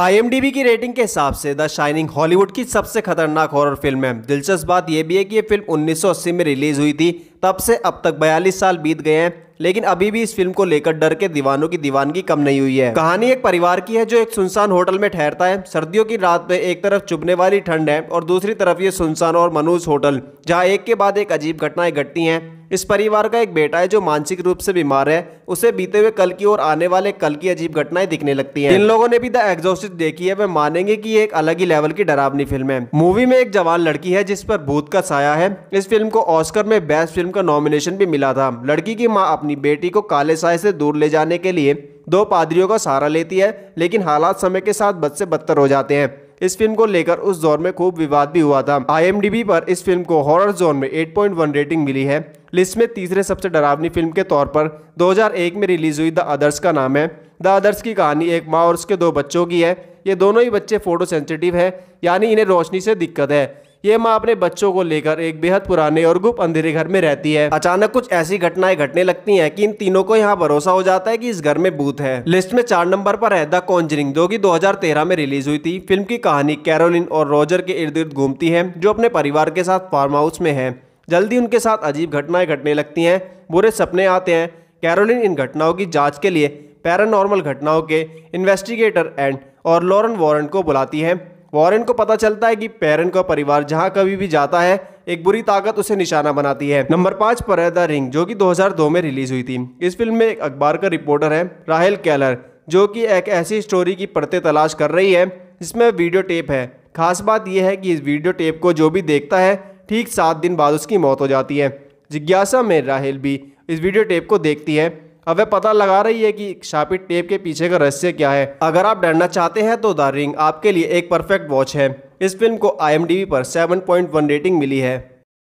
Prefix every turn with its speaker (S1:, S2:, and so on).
S1: आई की रेटिंग के हिसाब से द शाइनिंग हॉलीवुड की सबसे खतरनाक हॉरर फिल्म है दिलचस्प बात यह भी है कि यह फिल्म 1980 में रिलीज हुई थी तब से अब तक 42 साल बीत गए हैं लेकिन अभी भी इस फिल्म को लेकर डर के दीवानों की दीवानगी कम नहीं हुई है कहानी एक परिवार की है जो एक सुनसान होटल में ठहरता है सर्दियों की रात में एक तरफ चुभने वाली ठंड है और दूसरी तरफ ये सुनसान और मनोज होटल जहाँ एक के बाद एक अजीब घटनाएं घटती है इस परिवार का एक बेटा है जो मानसिक रूप से बीमार है उसे बीते हुए कल की ओर आने वाले कल की अजीब घटनाएं दिखने लगती हैं। जिन लोगों ने भी द एग्जॉस्टिस्ट देखी है वे मानेंगे कि ये एक अलग ही लेवल की डरावनी फिल्म है मूवी में एक जवान लड़की है जिस पर भूत का साया है इस फिल्म को ऑस्कर में बेस्ट फिल्म का नॉमिनेशन भी मिला था लड़की की माँ अपनी अपनी बेटी को काले साय से दूर ले जाने के लिए दो पादरियों का सहारा लेती है लेकिन हालात समय के साथ बद से बदतर हो जाते हैं इस फिल्म को लेकर उस दौर में खूब विवाद भी हुआ था आई पर इस फिल्म को हॉरर जोन में 8.1 रेटिंग मिली है लिस्ट में तीसरे सबसे डरावनी फिल्म के तौर पर 2001 में रिलीज हुई द अदर्स का नाम है द अदर्स की कहानी एक माँ और उसके दो बच्चों की है ये दोनों ही बच्चे फोटो सेंसिटिव है यानी इन्हें रोशनी से दिक्कत है ये माँ अपने बच्चों को लेकर एक बेहद पुराने और गुप्त अंधेरे घर में रहती है अचानक कुछ ऐसी घटनाएं घटने लगती है की इन तीनों को यहाँ भरोसा हो जाता है की इस घर में भूत है लिस्ट में चार नंबर पर है द कॉन्जरिंग जो की दो में रिलीज हुई थी फिल्म की कहानी कैरोलिन और रोजर के इर्द गिर्द घूमती है जो अपने परिवार के साथ फार्म हाउस में है जल्दी उनके साथ अजीब घटनाएं घटने लगती है बुरे सपने आते हैं कैरोलिन इन घटनाओं की जाँच के लिए पैरानॉर्मल घटनाओं के इन्वेस्टिगेटर एंड और लॉरन वॉरन को बुलाती है वॉरेन को पता चलता है कि पेरन का परिवार जहां कभी भी जाता है एक बुरी ताकत उसे निशाना बनाती है नंबर पांच पर है द रिंग जो कि 2002 में रिलीज हुई थी इस फिल्म में एक अखबार का रिपोर्टर है राहल कैलर जो कि एक ऐसी स्टोरी की पड़ते तलाश कर रही है जिसमें वीडियो टेप है खास बात यह है कि इस वीडियो टेप को जो भी देखता है ठीक सात दिन बाद उसकी मौत हो जाती है जिज्ञासा में राहल भी इस वीडियो टेप को देखती है अब वह पता लगा रही है कि शापित टेप के पीछे का रहस्य क्या है अगर आप डरना चाहते हैं तो द रिंग आपके लिए एक परफेक्ट वॉच है इस फिल्म को आई पर 7.1 रेटिंग मिली है